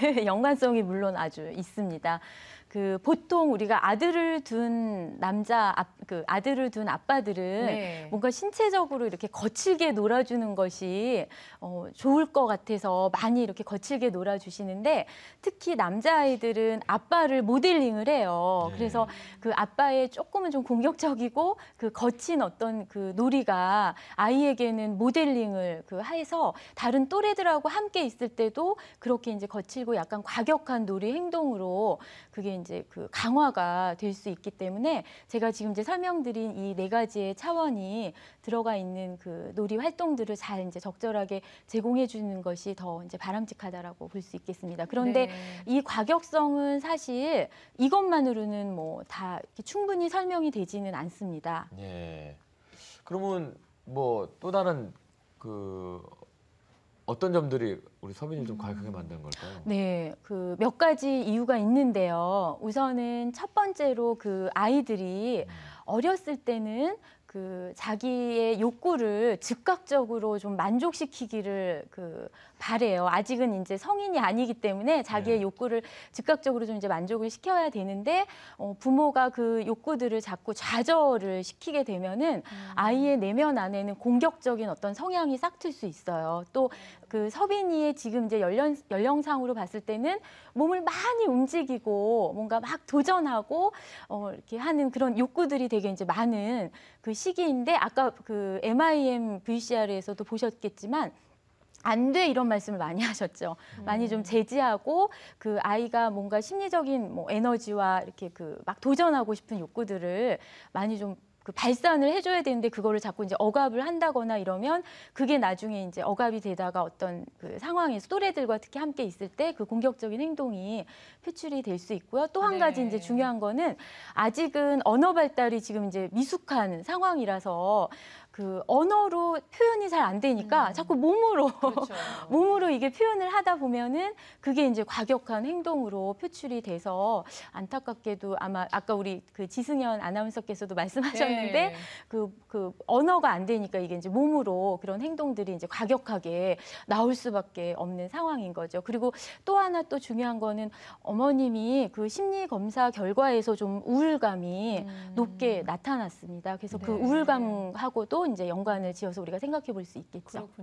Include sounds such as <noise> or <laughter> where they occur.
<laughs> 연관성이 물론 아주 있습니다. 그 보통 우리가 아들을 둔 남자 아, 그 아들을 둔 아빠들은 네. 뭔가 신체적으로 이렇게 거칠게 놀아주는 것이 어, 좋을 것 같아서 많이 이렇게 거칠게 놀아주시는데 특히 남자 아이들은 아빠를 모델링을 해요. 네. 그래서 그 아빠의 조금은 좀 공격적이고 그 거친 어떤 그 놀이가 아이에게는 모델링을 그 해서 다른 또래들하고 함께 있을 때도 그렇게 이제 거칠고 약간 과격한 놀이 행동으로 그게 이제 그 강화가 될 수 있기 때문에 제가 지금 이제 설명드린 이 네 가지의 차원이 들어가 있는 그 놀이 활동들을 잘 이제 적절하게 제공해 주는 것이 더 이제 바람직하다라고 볼 수 있겠습니다. 그런데 네. 이 과격성은 사실 이것만으로는 뭐 다 충분히 설명이 되지는 않습니다. 예. 그러면 뭐 또 다른 그 어떤 점들이 우리 서민이좀 음. 과격하게 만든 걸까요? 네, 그 몇 가지 이유가 있는데요. 우선은 첫 번째로 그 아이들이 음. 어렸을 때는 그 자기의 욕구를 즉각적으로 좀 만족시키기를 그 바래요. 아직은 이제 성인이 아니기 때문에 자기의 네. 욕구를 즉각적으로 좀 이제 만족을 시켜야 되는데 어, 부모가 그 욕구들을 자꾸 좌절을 시키게 되면은 음. 아이의 내면 안에는 공격적인 어떤 성향이 싹틀 수 있어요. 또 그 서빈이의 지금 이제 연령 연령상으로 봤을 때는 몸을 많이 움직이고 뭔가 막 도전하고 어, 이렇게 하는 그런 욕구들이 되게 이제 많은 그 시기인데 아까 그 MIM VCR에서도 보셨겠지만 안 돼 이런 말씀을 많이 <laughs> 하셨죠. 많이 좀 음. 제지하고 그 아이가 뭔가 심리적인 뭐 에너지와 이렇게 그 막 도전하고 싶은 욕구들을 많이 좀그 발산을 해줘야 되는데 그거를 자꾸 이제 억압을 한다거나 이러면 그게 나중에 이제 억압이 되다가 어떤 그 상황에서 또래들과 특히 함께 있을 때 그 공격적인 행동이 표출이 될 수 있고요. 또한 네. 가지 이제 네. 중요한 거는 아직은 언어 발달이 지금 이제 미숙한 상황이라서 그 언어로 표현이 잘 안 되니까 음. 자꾸 몸으로 그렇죠. <laughs> 몸으로 이게 표현을 하다 보면은 그게 이제 과격한 행동으로 표출이 돼서 안타깝게도 아마 아까 우리 그 지승현 아나운서께서도 말씀하셨는데 하는데 네. 그, 그 언어가 안 되니까 이게 이제 몸으로 그런 행동들이 이제 과격하게 나올 수밖에 없는 상황인 거죠. 그리고 또 하나 또 중요한 거는 어머님이 그 심리 검사 결과에서 좀 우울감이 음. 높게 나타났습니다. 그래서 그 네. 그 우울감하고도 이제 연관을 지어서 우리가 생각해 볼 수 있겠죠. 그렇군요.